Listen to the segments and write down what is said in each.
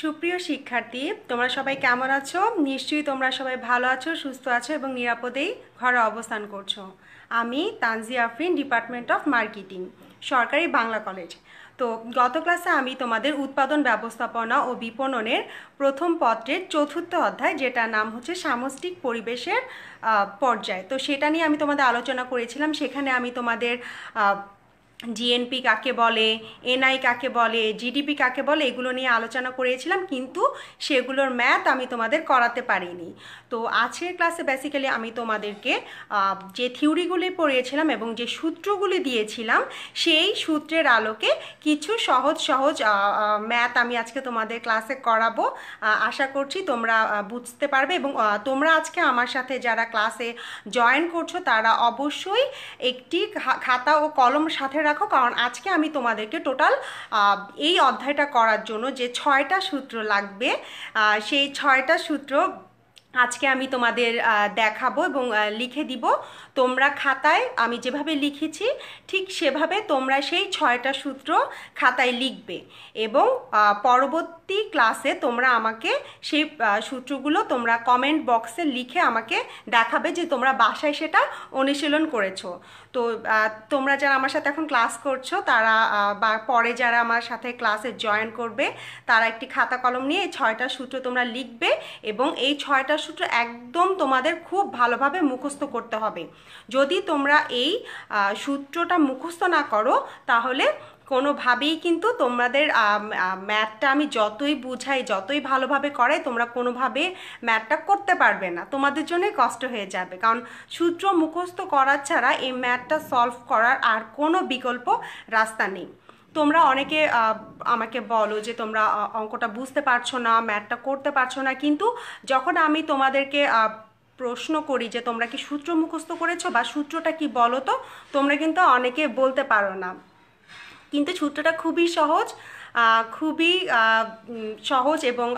সুপ্রিয় শিক্ষার্থী তোমরা সবাই কেমন আছো নিশ্চয়ই তোমরা সবাই ভালো আছো সুস্থ আছো এবং নিরাপদেই ঘরে অবস্থান করছো আমি Tanji Afrin department of marketing সরকারি বাংলা কলেজ তো গত ক্লাসে আমি তোমাদের উৎপাদন ব্যবস্থাপনা ও বিপণনের প্রথম পত্রের চতুর্থ অধ্যায় যেটা নাম হচ্ছে সামষ্টিক পরিবেশের পর্যায় তো সেটা নিয়ে আমি তোমাদের আলোচনা করেছিলাম সেখানে আমি তোমাদের জিএনপি কাকে বলে এনআই কাকে বলে জিডিপি কাকে বলে এগুলো নিয়ে আলোচনা করেছিলাম কিন্তু সেগুলোর ম্যাথ আমি তোমাদের করাতে পারিনি তো আজকের ক্লাসে বেসিক্যালি আমি তোমাদেরকে যে থিওরিগুলি পড়িয়েছিলাম এবং যে সূত্রগুলি দিয়েছিলাম সেই সূত্রের আলোকে কিছু সহজ সহজ ম্যাথ আমি আজকে তোমাদের ক্লাসে করাবো আশা করছি তোমরা বুঝতে পারবে এবং তোমরা আজকে আমার সাথে যারা ক্লাসে জয়েন করছো তারা অবশ্যই একটি খাতা ও কলম সাথে রাখো কারণ আজকে আমি তোমাদেরকে টোটাল এই অধ্যায়টা করার জন্য যে ছয়টা সূত্র লাগবে সেই ছয়টা সূত্র আজকে আমি তোমাদের দেখাবো এবং লিখে দিব তোমরা খাতায় আমি যেভাবে লিখেছি ঠিক সেভাবে তোমরা সেই ছয়টা সূত্র খাতায় লিখবে এবং পরবর্তী ক্লাসে তোমরা আমাকে সেই সূত্রগুলো তোমরা কমেন্ট বক্সে লিখে আমাকে দেখাবে যে তোমরা বাসায় সেটা অনুশীলন করেছো তো তোমরা যারা আমার সাথে এখন ক্লাস করছো তারা বা পরে যারা আমার সাথে ক্লাসে জয়েন করবে তারা একটি খাতা কলম নিয়ে এই ছয়টা সূত্র তোমরা লিখবে এবং এই ছয়টা সূত্র একদম তোমাদের খুব ভালোভাবে মুখস্থ করতে হবে যদি তোমরা এই সূত্রটা মুখস্থ না করো তাহলে কোনোভাবেই কিন্তু তোমাদের ম্যাথটা আমি যতই বুঝাই যতই ভালোভাবে করাই তোমরা কোনোভাবে ম্যাথটা করতে পারবে না তোমাদের জন্যই কষ্ট হয়ে যাবে কারণ সূত্র মুখস্থ করা ছাড়া এই ম্যাথটা সলভ করার আর কোনো বিকল্প রাস্তা নেই তোমরা অনেকে আমাকে বলো যে তোমরা অঙ্কটা বুঝতে পারছো না ম্যাথটা করতে পারছো না কিন্তু যখন আমি তোমাদেরকে প্রশ্ন করি যে তোমরা কি সূত্র মুখস্থ করেছো বা সূত্রটা কি বলো তো তোমরা কিন্তু অনেকে বলতে পারো না কিন্তু ছুটটা খুবই সহজ খুবই সহজ এবং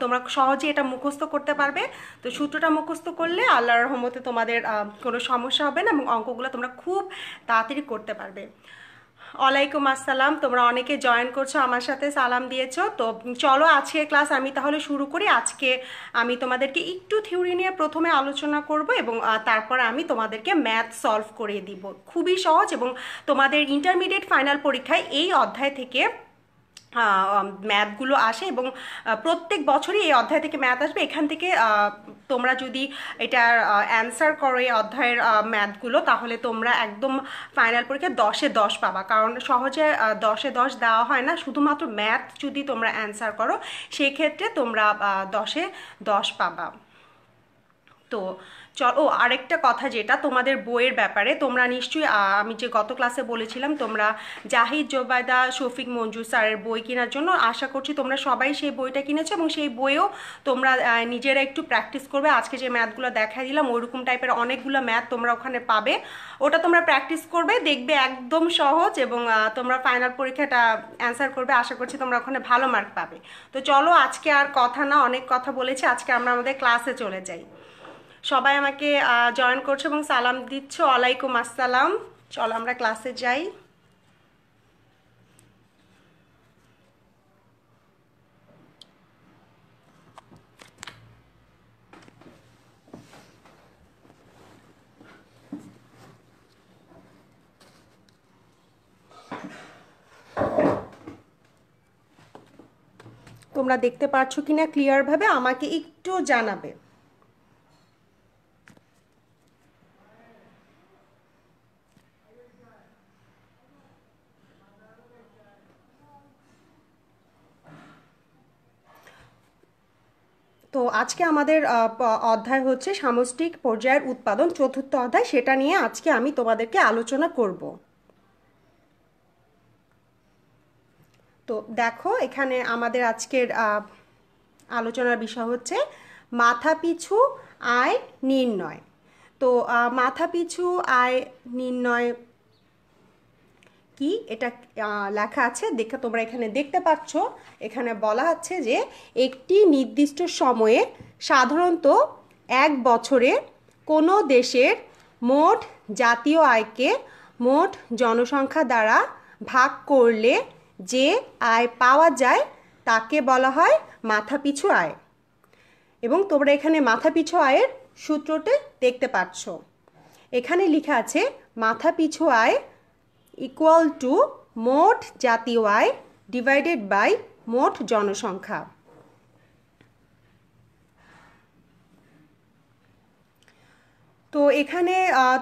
তোমরা সহজে এটা মুখস্থ করতে পারবে তো সূত্রটা মুখস্থ করলে আল্লাহর রহমতে তোমাদের কোনো সমস্যা হবে না এবং অঙ্কগুলো তোমরা খুব তাড়াতাড়ি করতে পারবে ওয়ালাইকুম আসসালাম তোমরা অনেকে জয়েন করছো আমার সাথে সালাম দিয়েছো তো চলো আজকে ক্লাস আমি তাহলে শুরু করি আজকে আমি তোমাদেরকে একটু থিওরি নিয়ে প্রথমে আলোচনা করব এবং তারপর আমি তোমাদেরকে ম্যাথ সলভ করে দিব খুবই সহজ এবং তোমাদের ইন্টারমিডিয়েট ফাইনাল পরীক্ষায় এই অধ্যায় থেকে ম্যাথগুলো আসে এবং প্রত্যেক বছরই এই অধ্যায় থেকে ম্যাথ আসবে এখান থেকে তোমরা যদি এটার অ্যান্সার করো এই অধ্যায়ের ম্যাথগুলো তাহলে তোমরা একদম ফাইনাল পরীক্ষা দশে দশ পাবা কারণ সহজে দশে দশ দেওয়া হয় না শুধুমাত্র ম্যাথ যদি তোমরা অ্যান্সার করো সেক্ষেত্রে তোমরা দশে দশ পাবা তো চলো ও আরেকটা কথা যেটা তোমাদের বইয়ের ব্যাপারে তোমরা নিশ্চয়ই আমি যে গত ক্লাসে বলেছিলাম তোমরা জাহিদ জোবায়দা শফিক মঞ্জুর স্যারের বই কেনার জন্য আশা করছি তোমরা সবাই সেই বইটা কিনেছো এবং সেই বইও তোমরা নিজেরা একটু প্র্যাকটিস করবে আজকে যে ম্যাথগুলো দেখা দিলাম ওইরকম টাইপের অনেকগুলো ম্যাথ তোমরা ওখানে পাবে ওটা তোমরা প্র্যাকটিস করবে দেখবে একদম সহজ এবং তোমরা ফাইনাল পরীক্ষাটা অ্যান্সার করবে আশা করছি তোমরা ওখানে ভালো মার্ক পাবে তো চলো আজকে আর কথা না অনেক কথা বলেছি আজকে আমরা আমাদের ক্লাসে চলে যাই সবাই আমাকে জয়েন করছো এবং সালাম দিচ্ছ ওয়ালাইকুম আসসালাম চলো আমরা ক্লাসে যাই তোমরা দেখতে পাচ্ছ কিনা ক্লিয়ারভাবে আমাকে একটু জানাবে তো আজকে আমাদের অধ্যায় হচ্ছে সামষ্টিক পর্যায়ের উৎপাদন চতুর্থ অধ্যায় সেটা নিয়ে আজকে আমি তোমাদেরকে আলোচনা করব তো দেখো এখানে আমাদের আজকের আলোচনার বিষয় হচ্ছে মাথাপিছু আয় নির্ণয় তো মাথাপিছু আয় নির্ণয় কি এটা লেখা আছে দেখে তোমরা এখানে দেখতে পাচ্ছ এখানে বলা আছে যে একটি নির্দিষ্ট সময়ে সাধারণত এক বছরে কোনো দেশের মোট জাতীয় আয়কে মোট জনসংখ্যা দ্বারা ভাগ করলে যে আয় পাওয়া যায় তাকে বলা হয় মাথাপিছু আয় এবং তোমরা এখানে মাথাপিছু আয়ের সূত্রটি দেখতে পাচ্ছ এখানে লেখা আছে মাথাপিছু আয় ইকুয়াল টু মোট জাতি ওয়াই ডিভাইডেড বাই মোট জনসংখ্যা তো এখানে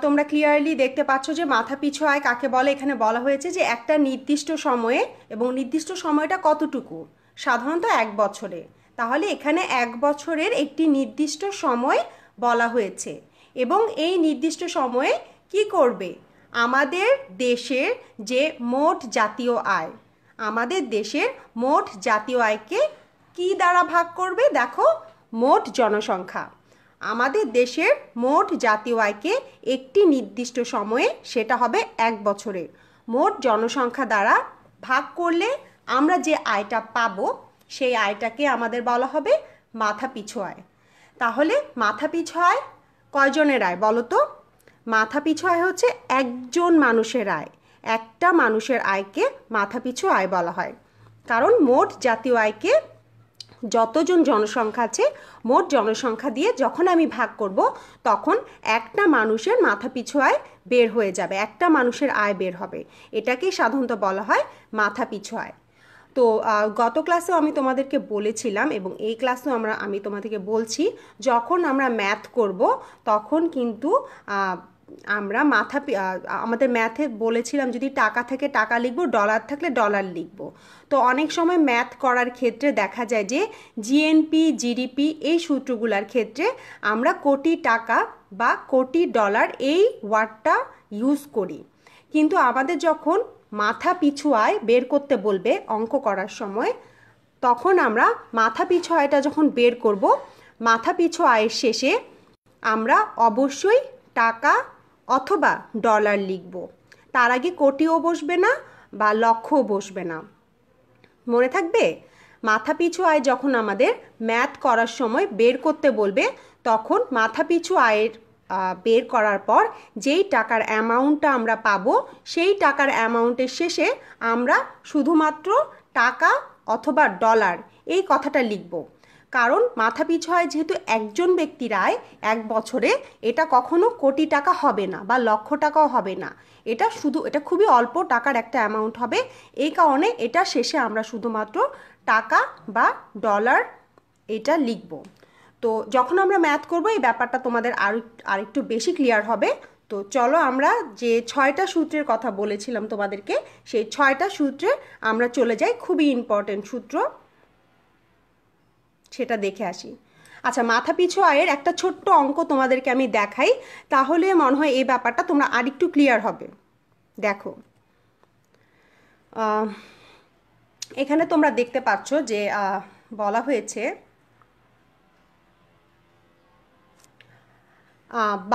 তোমরা ক্লিয়ারলি দেখতে পাচ্ছ যে মাথা পিছু আয় কাকে বলে এখানে বলা হয়েছে যে একটা নির্দিষ্ট সময়ে এবং নির্দিষ্ট সময়টা কতটুকু সাধারণত এক বছরে তাহলে এখানে এক বছরের একটি নির্দিষ্ট সময় বলা হয়েছে এবং এই নির্দিষ্ট সময়ে কি করবে আমাদের দেশের যে মোট জাতীয় আয় আমাদের দেশের মোট জাতীয় আয়কে কি দ্বারা ভাগ করবে দেখো মোট জনসংখ্যা আমাদের দেশের মোট জাতীয় আয়কে একটি নির্দিষ্ট সময়ে সেটা হবে এক বছরের মোট জনসংখ্যা দ্বারা ভাগ করলে আমরা যে আয়টা পাব সেই আয়টাকে আমাদের বলা হবে মাথা পিছু আয় তাহলে মাথা পিছু আয় কয়জনের আয় বলো তো মাথা পিছু আয় হচ্ছে একজন মানুষের আয় একটা মানুষের আয়কে মাথা পিছু আয় বলা হয় কারণ মোট জাতীয় আয়কে যতজন জনসংখ্যা আছে মোট জনসংখ্যা দিয়ে যখন আমি ভাগ করব তখন একটা মানুষের মাথা পিছু আয় বের হয়ে যাবে একটা মানুষের আয় বের হবে এটাকেই সাধারণত বলা হয় মাথা পিছু আয় তো গত ক্লাসেও আমি তোমাদেরকে বলেছিলাম এবং এই ক্লাসেও আমরা আমি তোমাদেরকে বলছি যখন আমরা ম্যাথ করব তখন কিন্তু আমরা মাথা আমাদের ম্যাথে বলেছিলাম যদি টাকা থেকে টাকা লিখব ডলার থাকলে ডলার লিখব তো অনেক সময় ম্যাথ করার ক্ষেত্রে দেখা যায় যে জিএনপি জিডিপি এই সূত্রগুলার ক্ষেত্রে আমরা কোটি টাকা বা কোটি ডলার এই ওয়ার্ডটা ইউজ করি কিন্তু আমাদের যখন মাথা পিছু আয় বের করতে বলবে অঙ্ক করার সময় তখন আমরা মাথা পিছু আয়টা যখন বের করব মাথা পিছু আয়ের শেষে আমরা অবশ্যই টাকা অথবা ডলার লিখব তার আগে কোটিও বসবে না বা লক্ষও বসবে না মনে থাকবে মাথা পিছু আয় যখন আমাদের ম্যাথ করার সময় বের করতে বলবে তখন মাথা পিছু আয়ের বের করার পর যেই টাকার অ্যামাউন্টটা আমরা পাবো সেই টাকার অ্যামাউন্টের শেষে আমরা শুধুমাত্র টাকা অথবা ডলার এই কথাটা লিখব কারণ মাথা পিছু হয় যেহেতু একজন ব্যক্তিরায় এক বছরে এটা কখনো কোটি টাকা হবে না বা লক্ষ টাকাও হবে না এটা শুধু এটা খুবই অল্প টাকার একটা অ্যামাউন্ট হবে এই কারণে এটা শেষে আমরা শুধুমাত্র টাকা বা ডলার এটা লিখব তো যখন আমরা ম্যাথ করব এই ব্যাপারটা তোমাদের আর আরেকটু বেশি ক্লিয়ার হবে তো চলো আমরা যে ছয়টা সূত্রের কথা বলেছিলাম তোমাদেরকে সেই ছয়টা সূত্রে আমরা চলে যাই খুবই ইম্পর্টেন্ট সূত্র সেটা দেখে আসি আচ্ছা মাথা পিছু আয়ের একটা ছোট্ট অঙ্ক তোমাদেরকে আমি দেখাই তাহলে মনে হয় এই ব্যাপারটা তোমরা আরেকটু ক্লিয়ার হবে দেখো এখানে তোমরা দেখতে পাচ্ছ যে বলা হয়েছে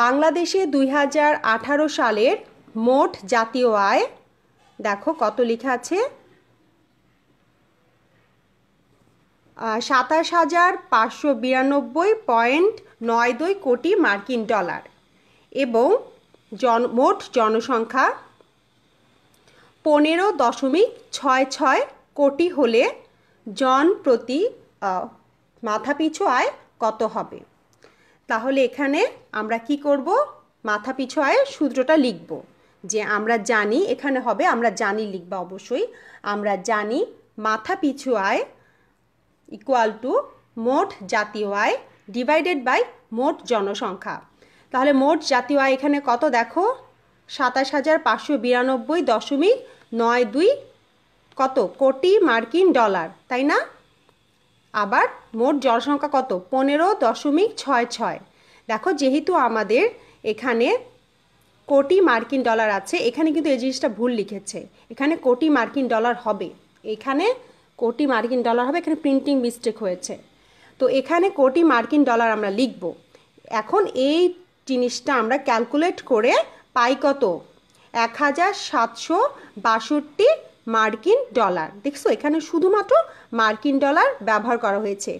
বাংলাদেশে দুই সালের মোট জাতীয় আয় দেখো কত লেখা আছে সাতাশ হাজার পাঁচশো বিরানব্বই পয়েন্ট নয় দুই কোটি মার্কিন ডলার এবং জন মোট জনসংখ্যা পনেরো দশমিক ছয় ছয় কোটি হলে জন প্রতি মাথাপিছু আয় কত হবে তাহলে এখানে আমরা কি করব মাথাপিছু আয়ের সূত্রটা লিখব যে আমরা জানি এখানে হবে আমরা জানি লিখবা অবশ্যই আমরা জানি মাথাপিছু আয় ইকুয়াল টু মোট জাতীয় আয় ডিভাইডেড বাই মোট জনসংখ্যা তাহলে মোট জাতীয় আয় এখানে কত দেখো সাতাশ হাজার পাঁচশো বিরানব্বই দশমিক নয় দুই কত কোটি মার্কিন ডলার তাই না আবার মোট জনসংখ্যা কত পনেরো দশমিক ছয় ছয় দেখো যেহেতু আমাদের এখানে কোটি মার্কিন ডলার আছে এখানে কিন্তু এই জিনিসটা ভুল লিখেছে এখানে কোটি মার্কিন ডলার হবে এখানে কোটি মার্কিন ডলার হবে এখানে প্রিন্টিং মিস্টেক হয়েছে তো এখানে কোটি মার্কিন ডলার আমরা লিখব এখন এই জিনিসটা আমরা ক্যালকুলেট করে পাই কত এক হাজার সাতশো বাষট্টি মার্কিন ডলার দেখছো এখানে শুধুমাত্র মার্কিন ডলার ব্যবহার করা হয়েছে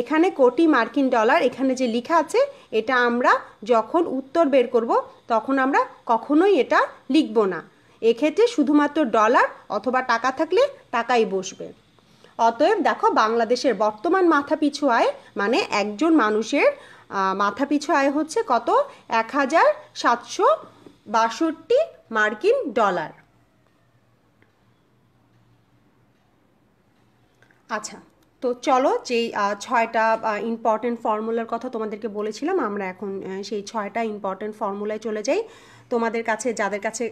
এখানে কোটি মার্কিন ডলার এখানে যে লেখা আছে এটা আমরা যখন উত্তর বের করব তখন আমরা কখনোই এটা লিখব না এক্ষেত্রে শুধুমাত্র ডলার অথবা টাকা থাকলে টাকাই বসবে অতএব দেখো বাংলাদেশের বর্তমান মাথাপিছু আয় মানে একজন মানুষের মাথাপিছু আয় হচ্ছে কত এক হাজার সাতশো বাষট্টি মার্কিন ডলার আচ্ছা তো চলো যেই ছয়টা ইম্পর্টেন্ট ফর্মুলার কথা তোমাদেরকে বলেছিলাম আমরা এখন সেই ছয়টা ইম্পর্টেন্ট ফর্মুলায় চলে যাই তোমাদের কাছে যাদের কাছে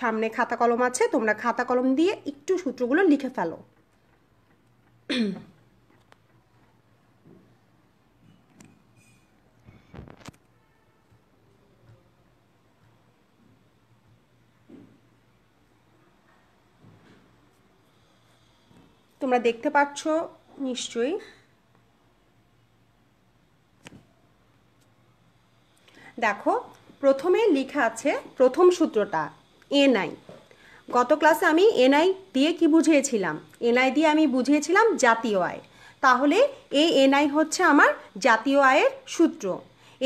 সামনে খাতা কলম আছে তোমরা খাতা কলম দিয়ে একটু সূত্রগুলো লিখে ফেলো তোমরা দেখতে পাচ্ছ নিশ্চয়ই দেখো প্রথমে লিখা আছে প্রথম সূত্রটা এ নাই গত ক্লাসে আমি এনআই দিয়ে কি বুঝিয়েছিলাম এনআই দিয়ে আমি বুঝিয়েছিলাম জাতীয় আয় তাহলে এই এনআই হচ্ছে আমার জাতীয় আয়ের সূত্র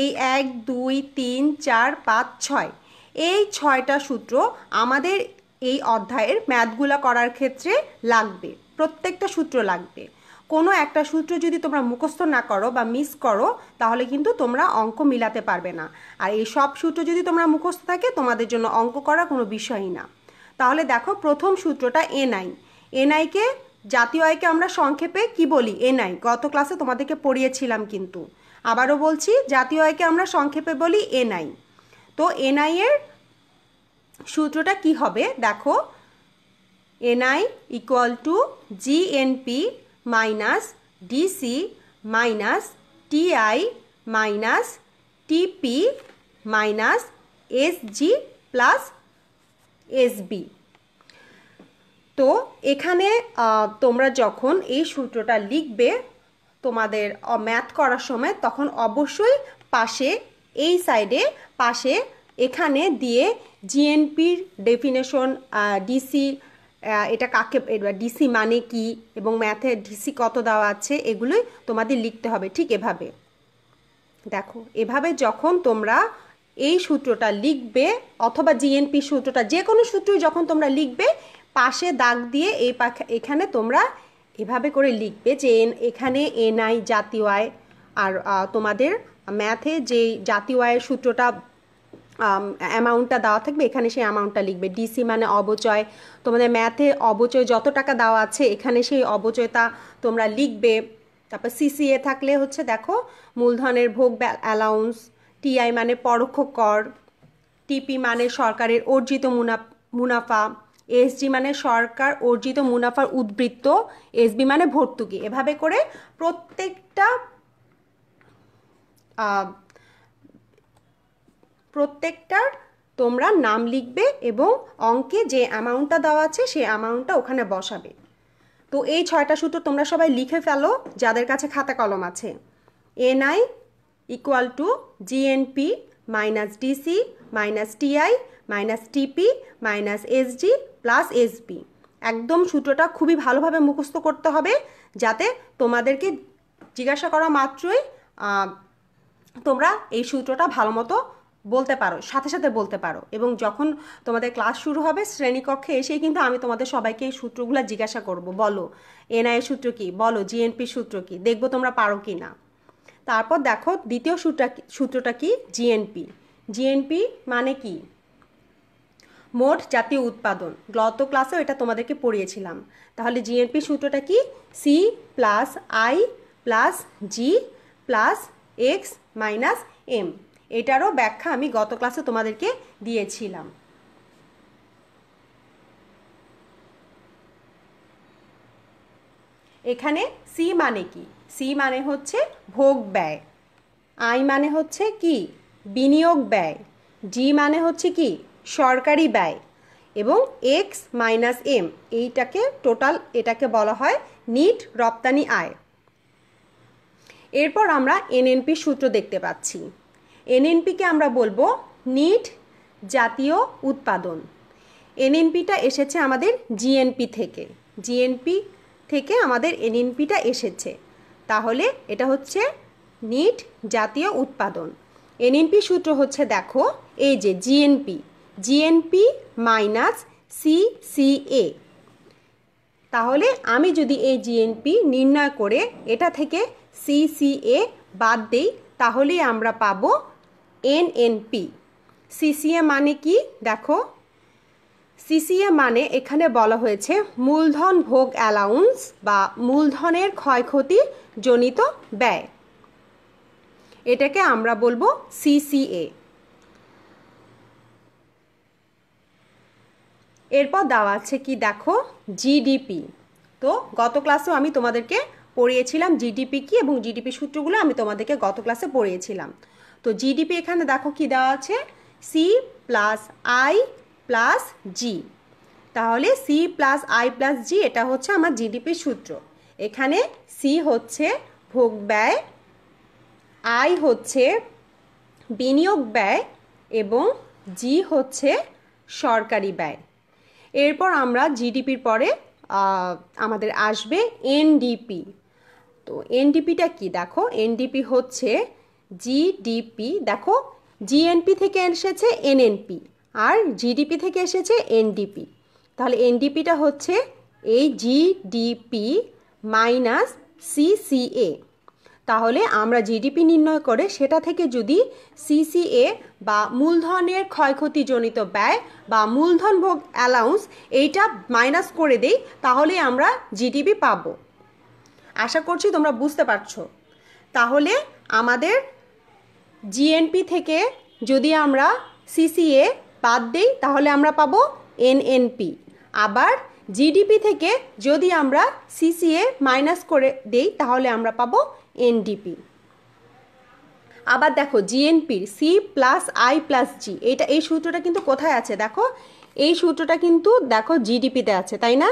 এই এক দুই তিন চার পাঁচ ছয় এই ছয়টা সূত্র আমাদের এই অধ্যায়ের ম্যাথগুলো করার ক্ষেত্রে লাগবে প্রত্যেকটা সূত্র লাগবে কোনো একটা সূত্র যদি তোমরা মুখস্থ না করো বা মিস করো তাহলে কিন্তু তোমরা অঙ্ক মিলাতে পারবে না আর এই সব সূত্র যদি তোমরা মুখস্থ থাকে তোমাদের জন্য অঙ্ক করা কোনো বিষয়ই না তাহলে দেখো প্রথম সূত্রটা এনআই এনআইকে জাতীয় আয়কে আমরা সংক্ষেপে কি বলি এনআই গত ক্লাসে তোমাদেরকে পড়িয়েছিলাম কিন্তু আবারও বলছি জাতীয় আয়কে আমরা সংক্ষেপে বলি এনআই তো এনআই এর সূত্রটা কি হবে দেখো NI equal to GNP minus DC minus TI minus TP minus SG plus SB তো এখানে তোমরা যখন এই সূত্রটা লিখবে তোমাদের ম্যাথ করার সময় তখন অবশ্যই পাশে এই সাইডে পাশে এখানে দিয়ে জিএনপির ডেফিনেশন ডিসি এটা কাকে ডিসি মানে কি এবং ম্যাথে ডিসি কত দেওয়া আছে এগুলোই তোমাদের লিখতে হবে ঠিক এভাবে দেখো এভাবে যখন তোমরা এই সূত্রটা লিখবে অথবা জিএনপি সূত্রটা যে কোনো সূত্রই যখন তোমরা লিখবে পাশে দাগ দিয়ে এই পাখা এখানে তোমরা এভাবে করে লিখবে যে এন এখানে এনআই জাতীয় আয় আর তোমাদের ম্যাথে যে জাতীয় আয়ের সূত্রটা অ্যামাউন্টটা দেওয়া থাকবে এখানে সেই অ্যামাউন্টটা লিখবে ডিসি মানে অবচয় তোমাদের ম্যাথে অবচয় যত টাকা দেওয়া আছে এখানে সেই অবচয়টা তোমরা লিখবে তারপর সিসিএ থাকলে হচ্ছে দেখো মূলধনের ভোগ অ্যালাউন্স টিআই মানে পরোক্ষ কর টিপি মানে সরকারের অর্জিত মুনাফা এসজি মানে সরকার অর্জিত মুনাফার উদ্বৃত্ত এসবি মানে ভর্তুকি এভাবে করে প্রত্যেকটা প্রত্যেকটার তোমরা নাম লিখবে এবং অঙ্কে যে অ্যামাউন্টটা দেওয়া আছে সেই অ্যামাউন্টটা ওখানে বসাবে তো এই ছয়টা সূত্র তোমরা সবাই লিখে ফেলো যাদের কাছে খাতা কলম আছে NI equal to GNP minus DC minus TI minus TP minus SG plus SB একদম সূত্রটা খুবই ভালোভাবে মুখস্থ করতে হবে যাতে তোমাদেরকে জিজ্ঞাসা করা মাত্রই তোমরা এই সূত্রটা ভালো মতো বলতে পারো সাথে সাথে বলতে পারো এবং যখন তোমাদের ক্লাস শুরু হবে শ্রেণীকক্ষে এসেই কিন্তু আমি তোমাদের সবাইকে এই সূত্রগুলো জিজ্ঞাসা করব বলো এনআইএ সূত্র কি বলো জিএনপির সূত্র কি দেখবো তোমরা পারো কি না তারপর দেখো দ্বিতীয় সূত্রটা সূত্রটা কি জিএনপি জিএনপি মানে কি মোট জাতীয় উৎপাদন গত ক্লাসেও এটা তোমাদেরকে পড়িয়েছিলাম তাহলে জিএনপি সূত্রটা কি C plus I plus G plus X minus M এটারও ব্যাখ্যা আমি গত ক্লাসে তোমাদেরকে দিয়েছিলাম এখানে সি মানে কি সি মানে হচ্ছে ভোগ ব্যয় আই মানে হচ্ছে কি বিনিয়োগ ব্যয় ডি মানে হচ্ছে কি সরকারি ব্যয় এবং এক্স মাইনাস এম এইটাকে টোটাল এটাকে বলা হয় নিট রপ্তানি আয় এরপর আমরা এনএনপি সূত্র দেখতে পাচ্ছি এনএনপিকে আমরা বলবো নিট জাতীয় উৎপাদন এনএনপিটা এসেছে আমাদের জিএনপি থেকে জিএনপি থেকে আমাদের এনএনপিটা এসেছে তাহলে এটা হচ্ছে নিট জাতীয় উৎপাদন এনএনপি সূত্র হচ্ছে দেখো এই যে জিএনপি জিএনপি মাইনাস সিসিএ তাহলে আমি যদি এই জিএনপি নির্ণয় করে এটা থেকে সিসিএ বাদ দেই তাহলেই আমরা পাবো এনএনপি সিসিএ মানে কি দেখো সিসিএ মানে এখানে বলা হয়েছে মূলধন ভোগ অ্যালাউন্স বা মূলধনের ক্ষয়ক্ষতি জনিত ব্যয় এটাকে আমরা বলবো সিসিএ এরপর দেওয়া আছে কি দেখো জিডিপি তো গত ক্লাসেও আমি তোমাদেরকে পড়িয়েছিলাম জিডিপি কি এবং জিডিপি সূত্রগুলো আমি তোমাদেরকে গত ক্লাসে পড়িয়েছিলাম তো জিডিপি এখানে দেখো কি দেওয়া আছে C plus I plus G তাহলে C plus I plus G এটা হচ্ছে আমার জিডিপির সূত্র এখানে সি হচ্ছে ভোগ ব্যয় আই হচ্ছে বিনিয়োগ ব্যয় এবং জি হচ্ছে সরকারি ব্যয় এরপর আমরা জিডিপির পরে আমাদের আসবে এনডিপি তো এনডিপিটা কি দেখো এনডিপি হচ্ছে জিডিপি দেখো জিএনপি থেকে এসেছে এনএনপি আর জিডিপি থেকে এসেছে এনডিপি তাহলে এনডিপিটা হচ্ছে এই জিডিপি মাইনাস সিসিএ তাহলে আমরা জিডিপি নির্ণয় করে সেটা থেকে যদি সিসিএ বা মূলধনের ক্ষয়ক্ষতিজনিত ব্যয় বা মূলধন ভোগ অ্যালাউন্স এইটা মাইনাস করে দেই তাহলে আমরা জিডিপি পাবো আশা করছি তোমরা বুঝতে পারছো তাহলে আমাদের জিএনপি থেকে যদি আমরা সিসিএ বাদ দেই তাহলে আমরা পাবো এনএনপি আবার জিডিপি থেকে যদি আমরা সিসিএ মাইনাস করে দেই তাহলে আমরা পাবো এনডিপি আবার দেখো জিএনপির C plus I plus G এটা এই সূত্রটা কিন্তু কোথায় আছে দেখো এই সূত্রটা কিন্তু দেখো জিডিপিতে আছে তাই না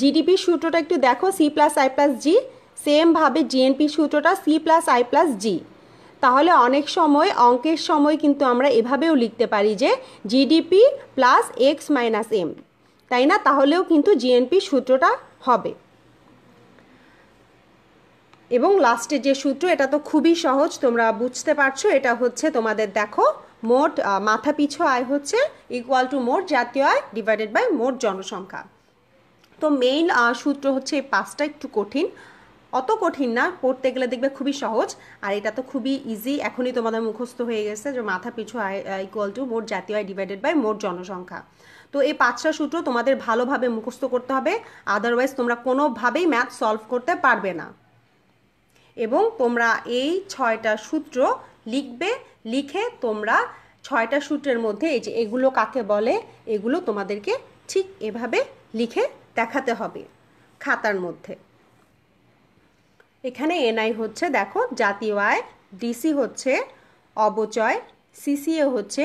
জিডিপির সূত্রটা একটু দেখো C plus I plus G সেমভাবে জিএনপির সূত্রটা C plus I plus G তাহলে অনেক সময় অঙ্কের সময় কিন্তু আমরা এভাবেও লিখতে পারি যে GDP plus X minus M তাই না তাহলেও কিন্তু জিএনপি সূত্রটা হবে এবং লাস্টে যে সূত্র এটা তো খুবই সহজ তোমরা বুঝতে পারছো এটা হচ্ছে তোমাদের দেখো মোট মাথা পিছু আয় হচ্ছে ইকুয়াল টু মোট জাতীয় আয় ডিভাইডেড বাই মোট জনসংখ্যা তো মেইন সূত্র হচ্ছে এই পাঁচটা একটু কঠিন অত কঠিন না পড়তে গেলে দেখবে খুবই সহজ আর এটা তো খুবই ইজি এখনই তোমাদের মুখস্থ হয়ে গেছে যে মাথা পিছু আয় ইকুয়াল টু মোট জাতীয় আয় ডিভাইডেড বাই মোট জনসংখ্যা তো এই পাঁচটা সূত্র তোমাদের ভালোভাবে মুখস্থ করতে হবে আদারওয়াইজ তোমরা কোনোভাবেই ম্যাথ সলভ করতে পারবে না এবং তোমরা এই ছয়টা সূত্র লিখবে লিখে তোমরা ছয়টা সূত্রের মধ্যে এই যে এগুলো কাকে বলে এগুলো তোমাদেরকে ঠিক এভাবে লিখে দেখাতে হবে খাতার মধ্যে এখানে এনআই হচ্ছে দেখো জাতীয় আয় ডিসি হচ্ছে অবচয় সিসিএ হচ্ছে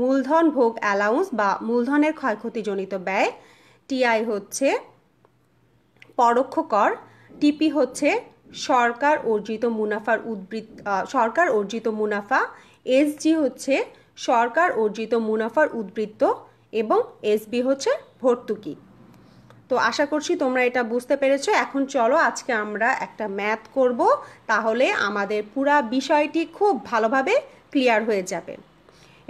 মূলধন ভোগ অ্যালাউন্স বা মূলধনের ক্ষয়ক্ষতিজনিত ব্যয় টিআই হচ্ছে পরোক্ষ কর টিপি হচ্ছে সরকার অর্জিত মুনাফার উদ্বৃত্ত সরকার অর্জিত মুনাফা এসজি হচ্ছে সরকার অর্জিত মুনাফার উদ্বৃত্ত এবং এসবি হচ্ছে ভর্তুকি তো আশা করছি তোমরা এটা বুঝতে পেরেছো এখন চলো আজকে আমরা একটা ম্যাথ করব তাহলে আমাদের পুরা বিষয়টি খুব ভালোভাবে ক্লিয়ার হয়ে যাবে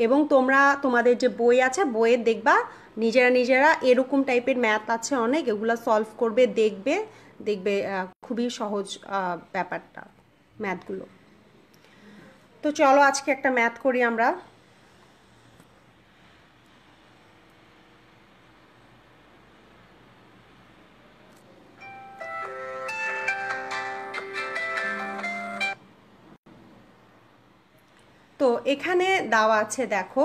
এবং তোমরা তোমাদের যে বই আছে বইয়ে দেখবা নিজেরা নিজেরা এরকম টাইপের ম্যাথ আছে অনেক এগুলো সলভ করবে দেখবে দেখবে খুবই সহজ ব্যাপারটা ম্যাথগুলো তো চলো আজকে একটা ম্যাথ করি আমরা তো এখানে দেওয়া আছে দেখো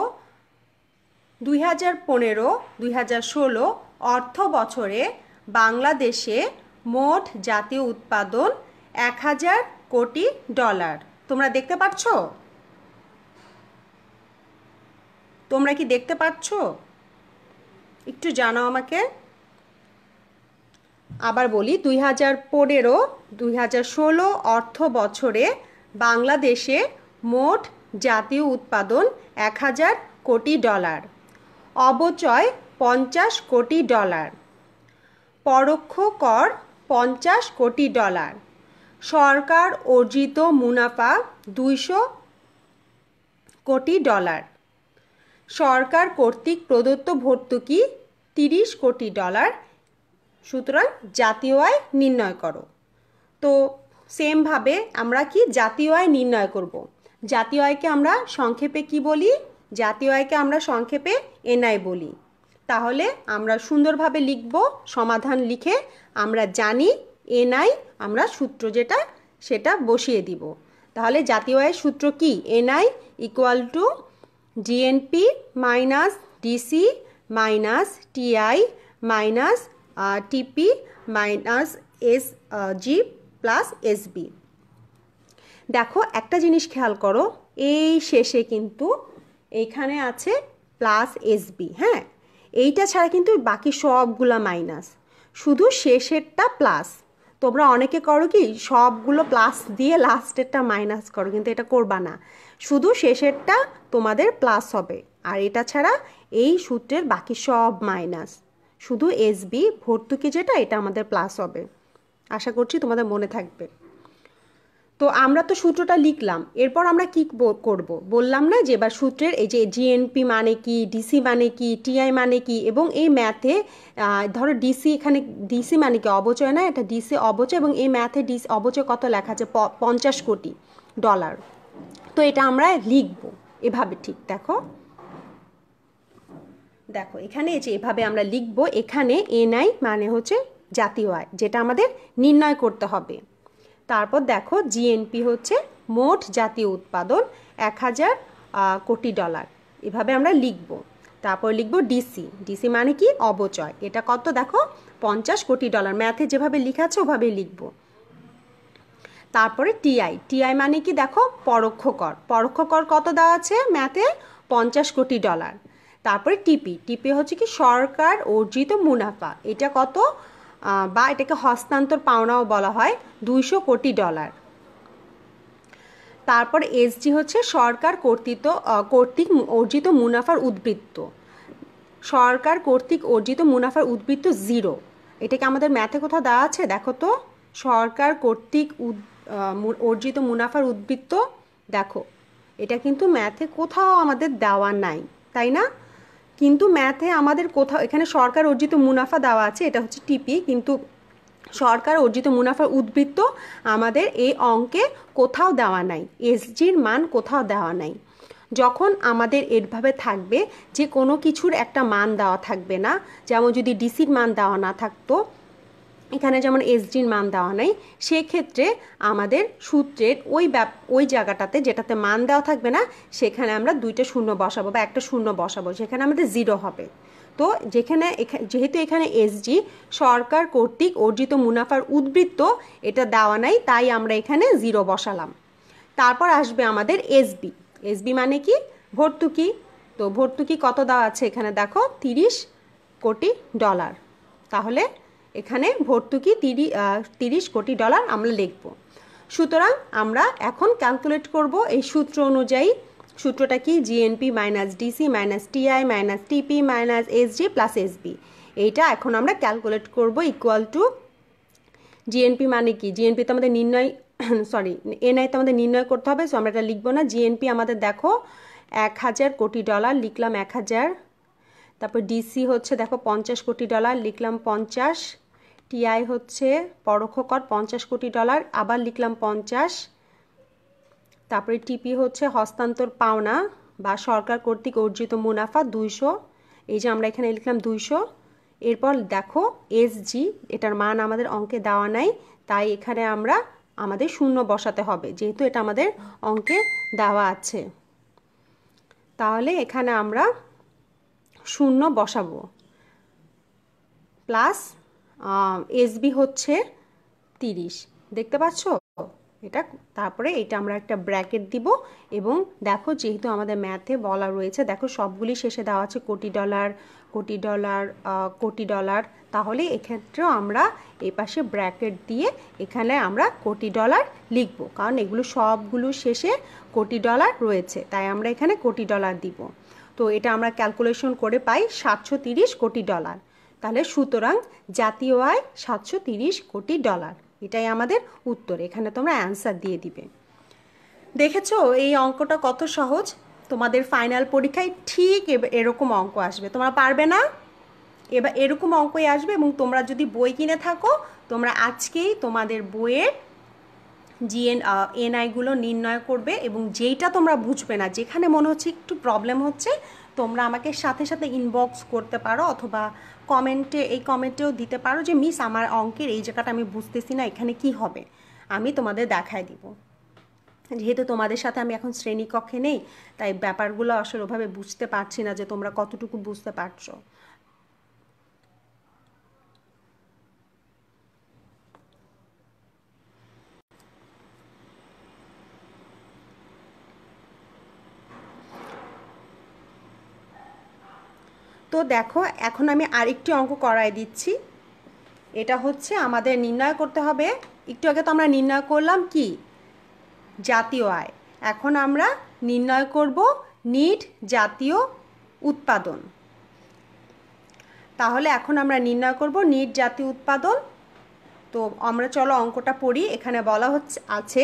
দুই হাজার পনেরো দুই হাজার ষোলো অর্থ বছরে বাংলাদেশে মোট জাতীয় উৎপাদন এক হাজার কোটি ডলার তোমরা দেখতে পাচ্ছ তোমরা কি দেখতে পাচ্ছ একটু জানাও আমাকে আবার বলি দুই হাজার পনেরো দুই হাজার ষোলো অর্থ বছরে বাংলাদেশে মোট জাতীয় উৎপাদন এক হাজার কোটি ডলার অবচয় পঞ্চাশ কোটি ডলার পরোক্ষ কর পঞ্চাশ কোটি ডলার সরকার অর্জিত মুনাফা দুইশো কোটি ডলার সরকার কর্তৃক প্রদত্ত ভর্তুকি তিরিশ কোটি ডলার সুতরাং জাতীয় আয় নির্ণয় করো তো সেমভাবে আমরা কি জাতীয় আয় নির্ণয় করব জাতীয় আয়কে আমরা সংক্ষেপে কি বলি জাতীয় আয়কে আমরা সংক্ষেপে এনআই বলি তাহলে আমরা সুন্দরভাবে লিখব সমাধান লিখে আমরা জানি এনআই আমরা সূত্র যেটা সেটা বসিয়ে দিব তাহলে জাতীয় আয়ের সূত্র কি NI equal to DNP minus DC minus TI minus TP minus S G plus SB দেখো একটা জিনিস খেয়াল করো এই শেষে কিন্তু এইখানে আছে প্লাস এসবি হ্যাঁ এইটা ছাড়া কিন্তু বাকি সবগুলা মাইনাস শুধু শেষেরটা প্লাস তোমরা অনেকে করো কি সবগুলো প্লাস দিয়ে লাস্টেরটা মাইনাস করো কিন্তু এটা করবা না শুধু শেষেরটা তোমাদের প্লাস হবে আর এটা ছাড়া এই সূত্রের বাকি সব মাইনাস শুধু এসবি ভর্তুকি যেটা এটা আমাদের প্লাস হবে আশা করছি তোমাদের মনে থাকবে তো আমরা তো সূত্রটা লিখলাম এরপর আমরা কি করব বললাম না যে এবার সূত্রের এই যে জিএনপি মানে কি ডিসি মানে কি টিআই মানে কি এবং এই ম্যাথে ধরো ডিসি এখানে ডিসি মানে কি অবচয় না এটা ডিসি অবচয় এবং এই ম্যাথে ডিসি অবচয় কত লেখা আছে পঞ্চাশ কোটি ডলার তো এটা আমরা লিখব এভাবে ঠিক দেখো দেখো এখানে যে এভাবে আমরা লিখব এখানে এনআই মানে হচ্ছে জাতীয় আয় যেটা আমাদের নির্ণয় করতে হবে তারপর দেখো জিএনপি হচ্ছে মোট জাতীয় উৎপাদন এক হাজার কোটি ডলার এভাবে আমরা লিখব তারপর লিখব ডিসি ডিসি মানে কি অবচয় এটা কত দেখো পঞ্চাশ কোটি ডলার ম্যাথে যেভাবে লিখাচ্ছে ওভাবে লিখব তারপরে টিআই টিআই মানে কি দেখো পরোক্ষ কর পরোক্ষ কর কত দেওয়া আছে ম্যাথে পঞ্চাশ কোটি ডলার তারপরে টিপি টিপি হচ্ছে কি সরকার অর্জিত মুনাফা এটা কত বা এটাকে হস্তান্তর পাওনাও বলা হয় দুইশো কোটি ডলার তারপর এসজি হচ্ছে সরকার কর্তৃত কর্তৃক অর্জিত মুনাফার উদ্বৃত্ত সরকার কর্তৃক অর্জিত মুনাফার উদ্বৃত্ত জিরো এটাকে আমাদের ম্যাথে কোথাও দেওয়া আছে দেখো তো সরকার কর্তৃক অর্জিত মুনাফার উদ্বৃত্ত দেখো এটা কিন্তু ম্যাথে কোথাও আমাদের দেওয়া নাই তাই না কিন্তু ম্যাথে আমাদের কোথাও এখানে সরকার অর্জিত মুনাফা দেওয়া আছে এটা হচ্ছে টিপি কিন্তু সরকার অর্জিত মুনাফার উদ্বৃত্ত আমাদের এই অঙ্কে কোথাও দেওয়া নাই এসজির মান কোথাও দেওয়া নাই যখন আমাদের এরভাবে থাকবে যে কোনো কিছুর একটা মান দেওয়া থাকবে না যেমন যদি ডিসির মান দেওয়া না থাকতো এখানে যেমন এসডির মান দেওয়া নাই সেক্ষেত্রে আমাদের সূত্রের ওই ব্যাপ ওই জায়গাটাতে যেটাতে মান দেওয়া থাকবে না সেখানে আমরা দুইটা শূন্য বসাবো বা একটা শূন্য বসাবো সেখানে আমাদের জিরো হবে তো যেখানে যেহেতু এখানে এসজি সরকার কর্তৃক অর্জিত মুনাফার উদ্বৃত্ত এটা দেওয়া নাই তাই আমরা এখানে জিরো বসালাম তারপর আসবে আমাদের এসবি এসবি মানে কি ভর্তুকি তো ভর্তুকি কত দেওয়া আছে এখানে দেখো তিরিশ কোটি ডলার তাহলে এখানে ভর্তুকি তিরি তিরিশ কোটি ডলার আমরা লিখব সুতরাং আমরা এখন ক্যালকুলেট করব এই সূত্র অনুযায়ী সূত্রটা কি GNP minus DC minus TI minus TP minus SG plus SB এইটা এখন আমরা ক্যালকুলেট করব ইকুয়াল টু জিএনপি মানে কি জিএনপি তো আমাদের নির্ণয় সরি এনআই তো আমাদের নির্ণয় করতে হবে সো আমরা এটা লিখবো না জিএনপি আমাদের দেখো এক হাজার কোটি ডলার লিখলাম এক হাজার তারপর ডিসি হচ্ছে দেখো পঞ্চাশ কোটি ডলার লিখলাম পঞ্চাশ টিআই হচ্ছে পরোক্ষ কর পঞ্চাশ কোটি ডলার আবার লিখলাম পঞ্চাশ তারপরে টিপি হচ্ছে হস্তান্তর পাওনা বা সরকার কর্তৃক অর্জিত মুনাফা দুইশো এই যে আমরা এখানে লিখলাম দুইশো এরপর দেখো এসজি এটার মান আমাদের অঙ্কে দেওয়া নাই তাই এখানে আমরা আমাদের শূন্য বসাতে হবে যেহেতু এটা আমাদের অঙ্কে দেওয়া আছে তাহলে এখানে আমরা শূন্য বসাবো প্লাস এসবি হচ্ছে তিরিশ দেখতে পাচ্ছো এটা তারপরে এটা আমরা একটা ব্র্যাকেট দিব এবং দেখো যেহেতু আমাদের ম্যাথে বলা রয়েছে দেখো সবগুলি শেষে দেওয়া আছে কোটি ডলার কোটি ডলার কোটি ডলার তাহলে এক্ষেত্রেও আমরা এই পাশে ব্র্যাকেট দিয়ে এখানে আমরা কোটি ডলার লিখব কারণ এগুলো সবগুলো শেষে কোটি ডলার রয়েছে তাই আমরা এখানে কোটি ডলার দিব তো এটা আমরা ক্যালকুলেশন করে পাই সাতশো কোটি ডলার তাহলে সুতরাং জাতীয় আয় সাতশো কোটি ডলার এটাই আমাদের উত্তর এখানে তোমরা অ্যান্সার দিয়ে দিবে দেখেছো এই অঙ্কটা কত সহজ তোমাদের ফাইনাল পরীক্ষায় ঠিক এরকম অঙ্ক আসবে তোমরা পারবে না এবার এরকম অঙ্কই আসবে এবং তোমরা যদি বই কিনে থাকো তোমরা আজকেই তোমাদের বইয়ের জিএন এনআইগুলো নির্ণয় করবে এবং যেইটা তোমরা বুঝবে না যেখানে মনে হচ্ছে একটু প্রবলেম হচ্ছে তোমরা আমাকে সাথে সাথে ইনবক্স করতে পারো অথবা কমেন্টে এই কমেন্টেও দিতে পারো যে মিস আমার অঙ্কের এই জায়গাটা আমি বুঝতেছি না এখানে কি হবে আমি তোমাদের দেখায় দিব যেহেতু তোমাদের সাথে আমি এখন শ্রেণীকক্ষে নেই তাই ব্যাপারগুলো আসলে ওভাবে বুঝতে পারছি না যে তোমরা কতটুকু বুঝতে পারছো তো দেখো এখন আমি আরেকটি অঙ্ক করায় দিচ্ছি এটা হচ্ছে আমাদের নির্ণয় করতে হবে একটু আগে তো আমরা নির্ণয় করলাম কি জাতীয় আয় এখন আমরা নির্ণয় করব নিট জাতীয় উৎপাদন তাহলে এখন আমরা নির্ণয় করব নিট জাতীয় উৎপাদন তো আমরা চলো অঙ্কটা পড়ি এখানে বলা হচ্ছে আছে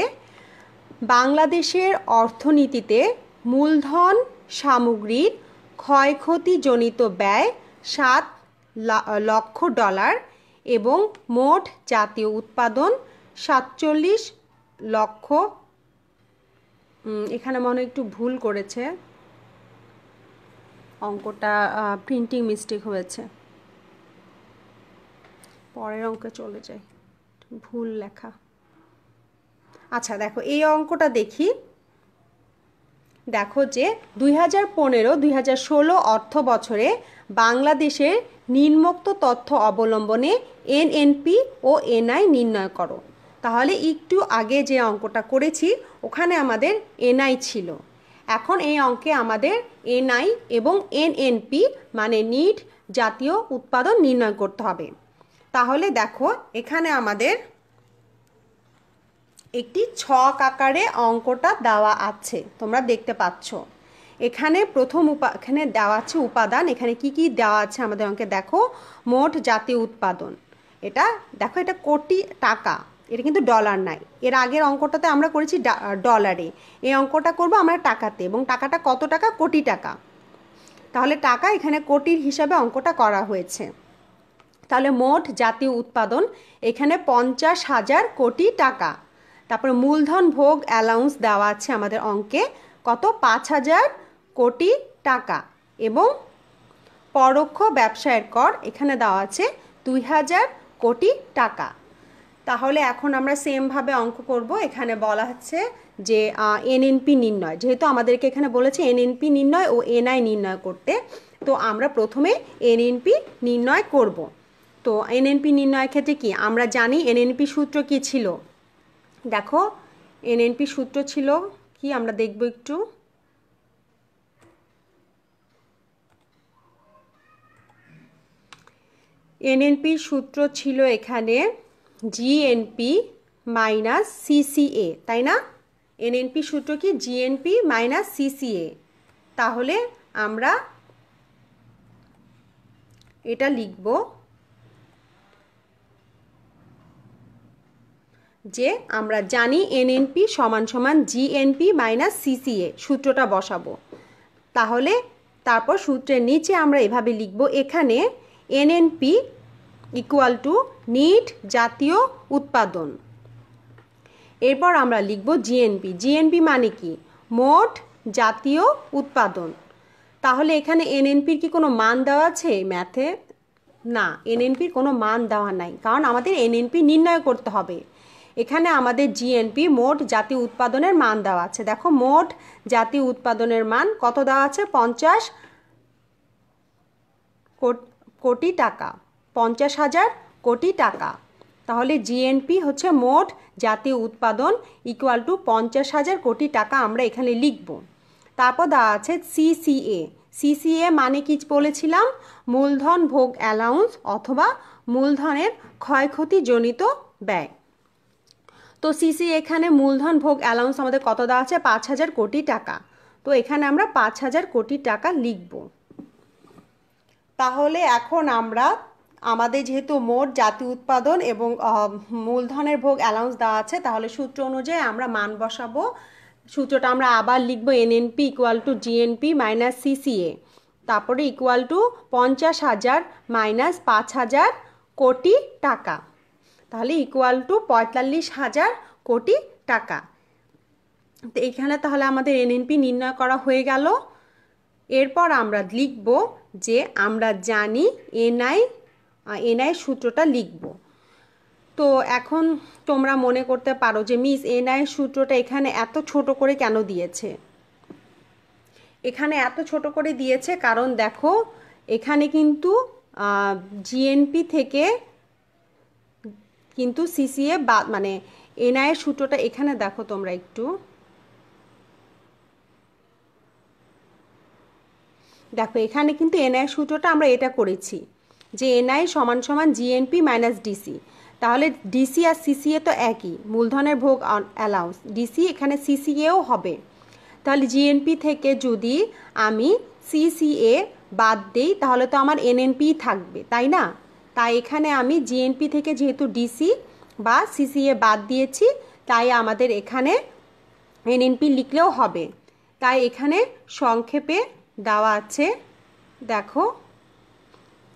বাংলাদেশের অর্থনীতিতে মূলধন সামগ্রীর ক্ষয়ক্ষতিজনিত ব্যয় সাত লক্ষ ডলার এবং মোট জাতীয় উৎপাদন সাতচল্লিশ লক্ষ এখানে মনে একটু ভুল করেছে অঙ্কটা প্রিন্টিং মিস্টেক হয়েছে পরের অঙ্কে চলে যায় ভুল লেখা আচ্ছা দেখো এই অঙ্কটা দেখি দেখো যে দুই হাজার পনেরো দুই হাজার ষোলো অর্থ বছরে বাংলাদেশের নিম্নোক্ত তথ্য অবলম্বনে এনএনপি ও এনআই নির্ণয় করো তাহলে একটু আগে যে অঙ্কটা করেছি ওখানে আমাদের এনআই ছিল এখন এই অঙ্কে আমাদের এনআই এবং এনএনপি মানে নিট জাতীয় উৎপাদন নির্ণয় করতে হবে তাহলে দেখো এখানে আমাদের একটি ছক আকারে অঙ্কটা দেওয়া আছে তোমরা দেখতে পাচ্ছ এখানে প্রথম উপা এখানে দেওয়া আছে উপাদান এখানে কি কি দেওয়া আছে আমাদের অঙ্কে দেখো মোট জাতীয় উৎপাদন এটা দেখো এটা কোটি টাকা এটা কিন্তু ডলার নাই এর আগের অঙ্কটাতে আমরা করেছি ডলারে এই অঙ্কটা করব আমরা টাকাতে এবং টাকাটা কত টাকা কোটি টাকা তাহলে টাকা এখানে কোটির হিসাবে অঙ্কটা করা হয়েছে তাহলে মোট জাতীয় উৎপাদন এখানে পঞ্চাশ হাজার কোটি টাকা তারপরে মূলধন ভোগ অ্যালাউন্স দেওয়া আছে আমাদের অঙ্কে কত পাঁচ হাজার কোটি টাকা এবং পরোক্ষ ব্যবসায়ের কর এখানে দেওয়া আছে দুই হাজার কোটি টাকা তাহলে এখন আমরা সেমভাবে অঙ্ক করব এখানে বলা হচ্ছে যে এনএনপি নির্ণয় যেহেতু আমাদেরকে এখানে বলেছে এনএনপি নির্ণয় ও এনআই নির্ণয় করতে তো আমরা প্রথমে এনএনপি নির্ণয় করব তো এনএনপি নির্ণয়ের ক্ষেত্রে কি আমরা জানি এনএনপি সূত্র কি ছিল দেখো এনএনপি সূত্র ছিল কি আমরা দেখব একটু এনএনপি সূত্র ছিল এখানে জিএনপি মাইনাস সিসিএ তাই না এনএনপি সূত্র কি জিএনপি মাইনাস সিসিএ তাহলে আমরা এটা লিখবো যে আমরা জানি এনএনপি সমান সমান জিএনপি মাইনাস সিসিএ সূত্রটা বসাবো তাহলে তারপর সূত্রের নিচে আমরা এভাবে লিখব এখানে এনএনপি ইকুয়াল টু নিট জাতীয় উৎপাদন এরপর আমরা লিখব জিএনপি জিএনপি মানে কি মোট জাতীয় উৎপাদন তাহলে এখানে এনএনপির কি কোনো মান দেওয়া আছে ম্যাথে না এনএনপির কোনো মান দেওয়া নাই কারণ আমাদের এনএনপি নির্ণয় করতে হবে এখানে আমাদের জিএনপি মোট জাতীয় উৎপাদনের মান দেওয়া আছে দেখো মোট জাতীয় উৎপাদনের মান কত দেওয়া আছে পঞ্চাশ কোটি টাকা পঞ্চাশ হাজার কোটি টাকা তাহলে জিএনপি হচ্ছে মোট জাতীয় উৎপাদন ইকুয়াল টু পঞ্চাশ হাজার কোটি টাকা আমরা এখানে লিখব তারপর দেওয়া আছে সিসিএ সিসিএ মানে কি বলেছিলাম মূলধন ভোগ অ্যালাউন্স অথবা মূলধনের ক্ষয়ক্ষতিজনিত ব্যয় তো সিসি এখানে মূলধন ভোগ অ্যালাউন্স আমাদের কত দেওয়া আছে পাঁচ হাজার কোটি টাকা তো এখানে আমরা পাঁচ হাজার কোটি টাকা লিখব তাহলে এখন আমরা আমাদের যেহেতু মোট জাতি উৎপাদন এবং মূলধনের ভোগ অ্যালাউন্স দেওয়া আছে তাহলে সূত্র অনুযায়ী আমরা মান বসাবো সূত্রটা আমরা আবার লিখবো NNP equal to GNP minus CCA তারপরে ইকুয়াল টু পঞ্চাশ হাজার মাইনাস পাঁচ হাজার কোটি টাকা তাহলে ইকুয়াল টু পঁয়তাল্লিশ হাজার কোটি টাকা তো এখানে তাহলে আমাদের এনএনপি নির্ণয় করা হয়ে গেল এরপর আমরা লিখব যে আমরা জানি এনআই এনআই সূত্রটা লিখব তো এখন তোমরা মনে করতে পারো যে মিস এনআই সূত্রটা এখানে এত ছোট করে কেন দিয়েছে এখানে এত ছোট করে দিয়েছে কারণ দেখো এখানে কিন্তু জিএনপি থেকে কিন্তু সিসিএ বা মানে এনআইএ সূত্রটা এখানে দেখো তোমরা একটু দেখো এখানে কিন্তু এনআই সূত্রটা আমরা এটা করেছি যে এনআই সমান সমান জিএনপি মাইনাস ডিসি তাহলে ডিসি আর সিসিএ তো একই মূলধনের ভোগ অ্যালাউন্স ডিসি এখানে সিসিএও হবে তাহলে জিএনপি থেকে যদি আমি সিসিএ বাদ দিই তাহলে তো আমার এনএনপি থাকবে তাই না তাই এখানে আমি জিএনপি থেকে যেহেতু ডিসি বা সিসিএ বাদ দিয়েছি তাই আমাদের এখানে এনএনপি লিখলেও হবে তাই এখানে সংক্ষেপে দেওয়া আছে দেখো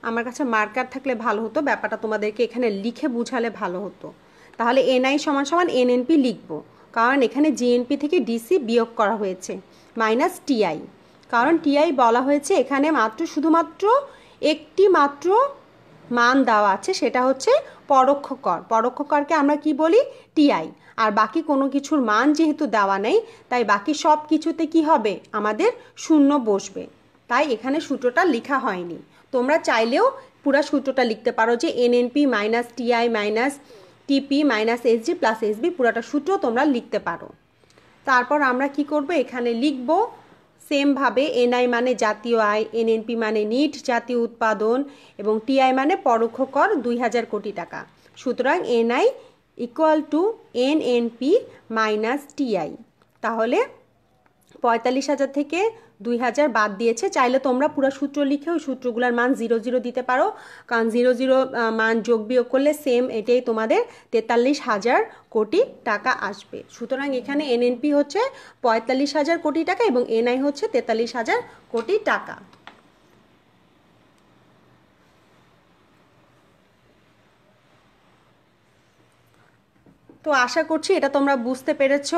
আমার কাছে মার্কার থাকলে ভালো হতো ব্যাপারটা তোমাদেরকে এখানে লিখে বুঝালে ভালো হতো তাহলে এনআই সমান সমান এনএনপি লিখব কারণ এখানে জিএনপি থেকে ডিসি বিয়োগ করা হয়েছে মাইনাস টিআই কারণ টিআই বলা হয়েছে এখানে মাত্র শুধুমাত্র একটি মাত্র মান দেওয়া আছে সেটা হচ্ছে পরোক্ষ কর পরোক্ষ করকে আমরা কি বলি টিআই আর বাকি কোনো কিছুর মান যেহেতু দেওয়া নেই তাই বাকি সব কিছুতে কি হবে আমাদের শূন্য বসবে তাই এখানে সূত্রটা লেখা হয়নি তোমরা চাইলেও পুরা সূত্রটা লিখতে পারো যে NNP minus TI minus TP minus SG plus SB পুরাটা সূত্র তোমরা লিখতে পারো তারপর আমরা কি করব এখানে লিখবো সেমভাবে এনআই মানে জাতীয় আয় এনএনপি মানে নিট জাতীয় উৎপাদন এবং টিআই মানে পরোক্ষ কর দুই হাজার কোটি টাকা সুতরাং NI equal to NNP minus TI তাহলে পঁয়তাল্লিশ হাজার থেকে দুই হাজার বাদ দিয়েছে চাইলে তোমরা পুরো সূত্র লিখে ওই সূত্রগুলোর মান জিরো জিরো দিতে পারো কারণ জিরো জিরো মান যোগ বিয়োগ করলে সেম এটাই তোমাদের তেতাল্লিশ হাজার কোটি টাকা আসবে সুতরাং এখানে এনএনপি হচ্ছে পঁয়তাল্লিশ হাজার কোটি টাকা এবং এনআই হচ্ছে তেতাল্লিশ হাজার কোটি টাকা তো আশা করছি এটা তোমরা বুঝতে পেরেছ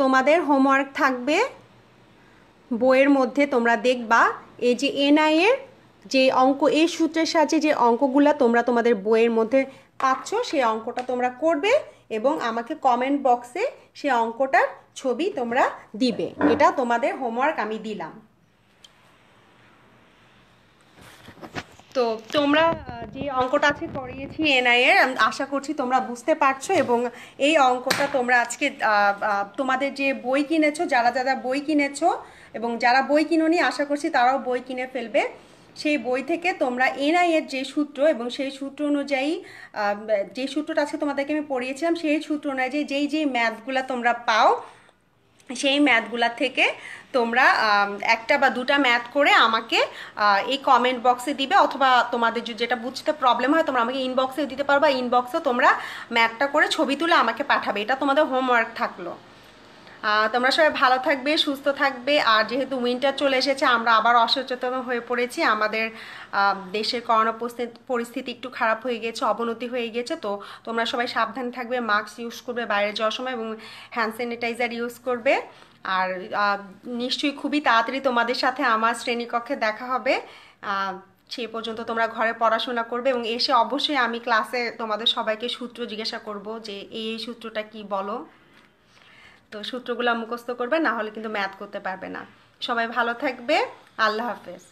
তোমাদের হোমওয়ার্ক থাকবে বইয়ের মধ্যে তোমরা দেখবা এই যে এনআইয়ের যে অঙ্ক এই সূত্রের সাহায্যে যে অঙ্কগুলো তোমরা তোমাদের বইয়ের মধ্যে পাচ্ছ সেই অঙ্কটা তোমরা করবে এবং আমাকে কমেন্ট বক্সে সেই অঙ্কটার ছবি তোমরা দিবে এটা তোমাদের হোমওয়ার্ক আমি দিলাম তো তোমরা যে অঙ্কটা আজকে করিয়েছি এনআইয়ের আশা করছি তোমরা বুঝতে পারছো এবং এই অঙ্কটা তোমরা আজকে তোমাদের যে বই কিনেছো যারা যারা বই কিনেছো এবং যারা বই কিনোনি আশা করছি তারাও বই কিনে ফেলবে সেই বই থেকে তোমরা এনআইয়ের যে সূত্র এবং সেই সূত্র অনুযায়ী যে সূত্রটা আজকে তোমাদেরকে আমি পড়িয়েছিলাম সেই সূত্র অনুযায়ী যেই যেই ম্যাথগুলা তোমরা পাও সেই ম্যাথগুলা থেকে তোমরা একটা বা দুটা ম্যাথ করে আমাকে এই কমেন্ট বক্সে দিবে অথবা তোমাদের যেটা বুঝতে প্রবলেম হয় তোমরা আমাকে ইনবক্সেও দিতে পারো বা ইনবক্সে তোমরা ম্যাথটা করে ছবি তুলে আমাকে পাঠাবে এটা তোমাদের হোমওয়ার্ক থাকলো তোমরা সবাই ভালো থাকবে সুস্থ থাকবে আর যেহেতু উইন্টার চলে এসেছে আমরা আবার অসচেতন হয়ে পড়েছি আমাদের দেশের করোনা পরিস্থিতি একটু খারাপ হয়ে গেছে অবনতি হয়ে গেছে তো তোমরা সবাই সাবধান থাকবে মাস্ক ইউজ করবে বাইরে যাওয়ার সময় এবং হ্যান্ড স্যানিটাইজার ইউজ করবে আর নিশ্চয়ই খুবই তাড়াতাড়ি তোমাদের সাথে আমার শ্রেণীকক্ষে দেখা হবে সে পর্যন্ত তোমরা ঘরে পড়াশোনা করবে এবং এসে অবশ্যই আমি ক্লাসে তোমাদের সবাইকে সূত্র জিজ্ঞাসা করব যে এই এই সূত্রটা কি বলো তো সূত্রগুলো মুখস্থ করবে না হলে কিন্তু ম্যাথ করতে পারবে না সবাই ভালো থাকবে আল্লাহ হাফেজ